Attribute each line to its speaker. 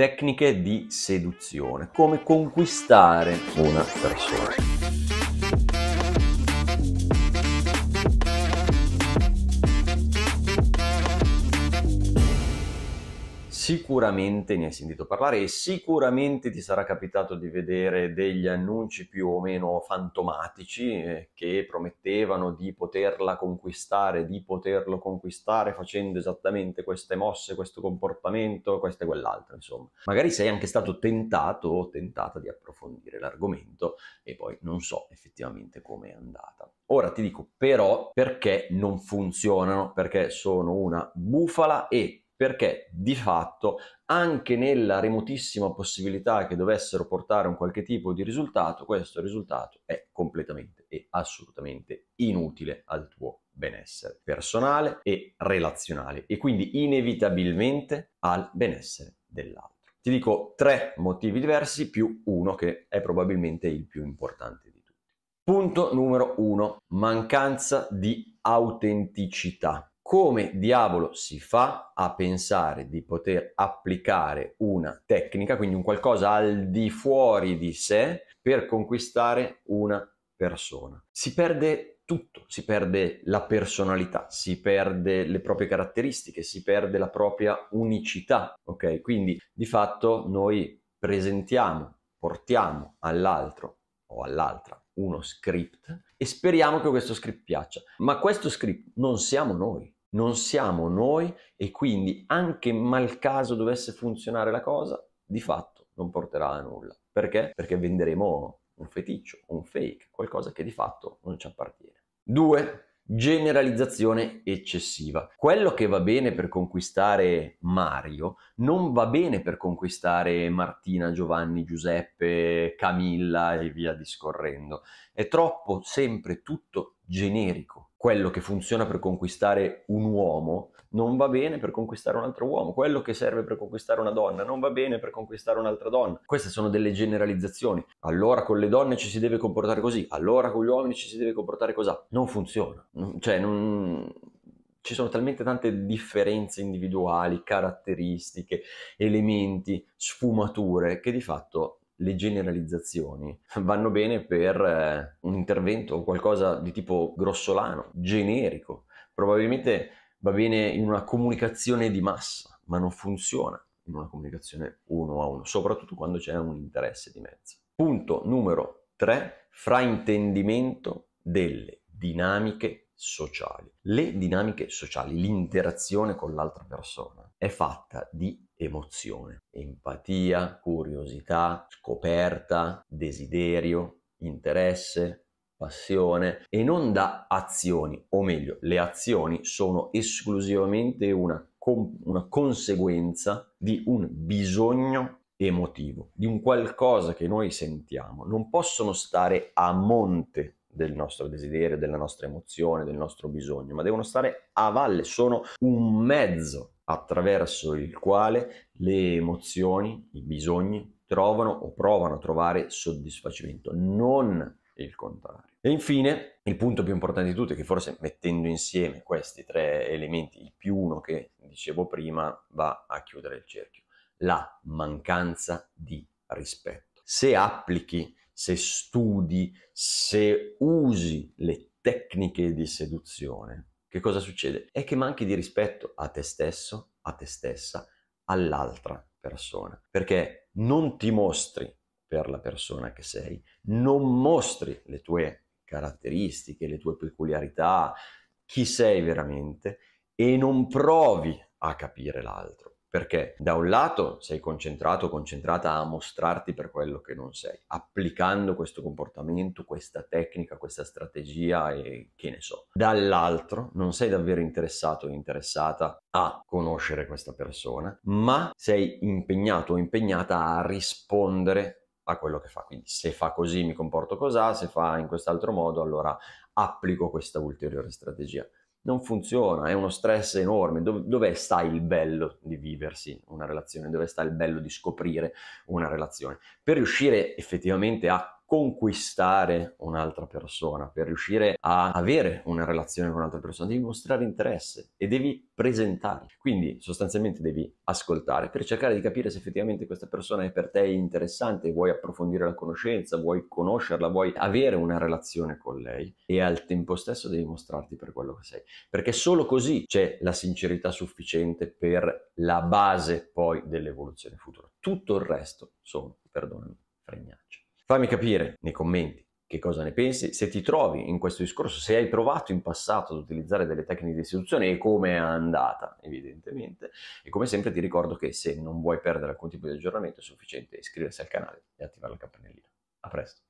Speaker 1: tecniche di seduzione, come conquistare una persona. sicuramente ne hai sentito parlare e sicuramente ti sarà capitato di vedere degli annunci più o meno fantomatici eh, che promettevano di poterla conquistare, di poterlo conquistare facendo esattamente queste mosse, questo comportamento, questo e quell'altro, insomma. Magari sei anche stato tentato o tentata di approfondire l'argomento e poi non so effettivamente come è andata. Ora ti dico però perché non funzionano, perché sono una bufala e perché di fatto anche nella remotissima possibilità che dovessero portare un qualche tipo di risultato, questo risultato è completamente e assolutamente inutile al tuo benessere personale e relazionale e quindi inevitabilmente al benessere dell'altro. Ti dico tre motivi diversi più uno che è probabilmente il più importante di tutti. Punto numero uno, mancanza di autenticità come diavolo si fa a pensare di poter applicare una tecnica, quindi un qualcosa al di fuori di sé, per conquistare una persona? Si perde tutto, si perde la personalità, si perde le proprie caratteristiche, si perde la propria unicità, ok? Quindi di fatto noi presentiamo, portiamo all'altro o all'altra uno script e speriamo che questo script piaccia. Ma questo script non siamo noi non siamo noi e quindi anche mal caso dovesse funzionare la cosa, di fatto non porterà a nulla. Perché? Perché venderemo un feticcio, un fake, qualcosa che di fatto non ci appartiene. 2. Generalizzazione eccessiva. Quello che va bene per conquistare Mario non va bene per conquistare Martina, Giovanni, Giuseppe, Camilla e via discorrendo. È troppo sempre tutto generico quello che funziona per conquistare un uomo non va bene per conquistare un altro uomo, quello che serve per conquistare una donna non va bene per conquistare un'altra donna. Queste sono delle generalizzazioni. Allora con le donne ci si deve comportare così, allora con gli uomini ci si deve comportare così. Non funziona. Cioè, non... ci sono talmente tante differenze individuali, caratteristiche, elementi, sfumature che di fatto le generalizzazioni vanno bene per eh, un intervento o qualcosa di tipo grossolano, generico. Probabilmente va bene in una comunicazione di massa, ma non funziona in una comunicazione uno a uno, soprattutto quando c'è un interesse di mezzo. Punto numero 3, fraintendimento delle dinamiche sociali. Le dinamiche sociali, l'interazione con l'altra persona è fatta di emozione, empatia, curiosità, scoperta, desiderio, interesse, passione e non da azioni, o meglio, le azioni sono esclusivamente una, com- una conseguenza di un bisogno emotivo, di un qualcosa che noi sentiamo, non possono stare a monte del nostro desiderio, della nostra emozione, del nostro bisogno, ma devono stare a valle, sono un mezzo attraverso il quale le emozioni, i bisogni trovano o provano a trovare soddisfacimento, non il contrario. E infine, il punto più importante di tutti, che forse mettendo insieme questi tre elementi, il più uno che dicevo prima, va a chiudere il cerchio, la mancanza di rispetto. Se applichi, se studi, se usi le tecniche di seduzione, che cosa succede? È che manchi di rispetto a te stesso, a te stessa, all'altra persona, perché non ti mostri per la persona che sei, non mostri le tue caratteristiche, le tue peculiarità, chi sei veramente e non provi a capire l'altro. Perché da un lato sei concentrato o concentrata a mostrarti per quello che non sei, applicando questo comportamento, questa tecnica, questa strategia e che ne so. Dall'altro non sei davvero interessato o interessata a conoscere questa persona, ma sei impegnato o impegnata a rispondere a quello che fa. Quindi se fa così mi comporto così, se fa in quest'altro modo allora applico questa ulteriore strategia non funziona, è uno stress enorme. Dov- dove sta il bello di viversi una relazione? Dove sta il bello di scoprire una relazione? Per riuscire effettivamente a conquistare un'altra persona, per riuscire a avere una relazione con un'altra persona, devi mostrare interesse e devi presentare. Quindi sostanzialmente devi ascoltare per cercare di capire se effettivamente questa persona è per te interessante, vuoi approfondire la conoscenza, vuoi conoscerla, vuoi avere una relazione con lei e al tempo stesso devi mostrarti per quello che sei, perché solo così c'è la sincerità sufficiente per la base poi dell'evoluzione futura. Tutto il resto sono, perdonami, fregnacce. Fammi capire nei commenti che cosa ne pensi, se ti trovi in questo discorso, se hai provato in passato ad utilizzare delle tecniche di istituzione e come è andata, evidentemente. E come sempre ti ricordo che se non vuoi perdere alcun tipo di aggiornamento è sufficiente iscriversi al canale e attivare la campanellina. A presto!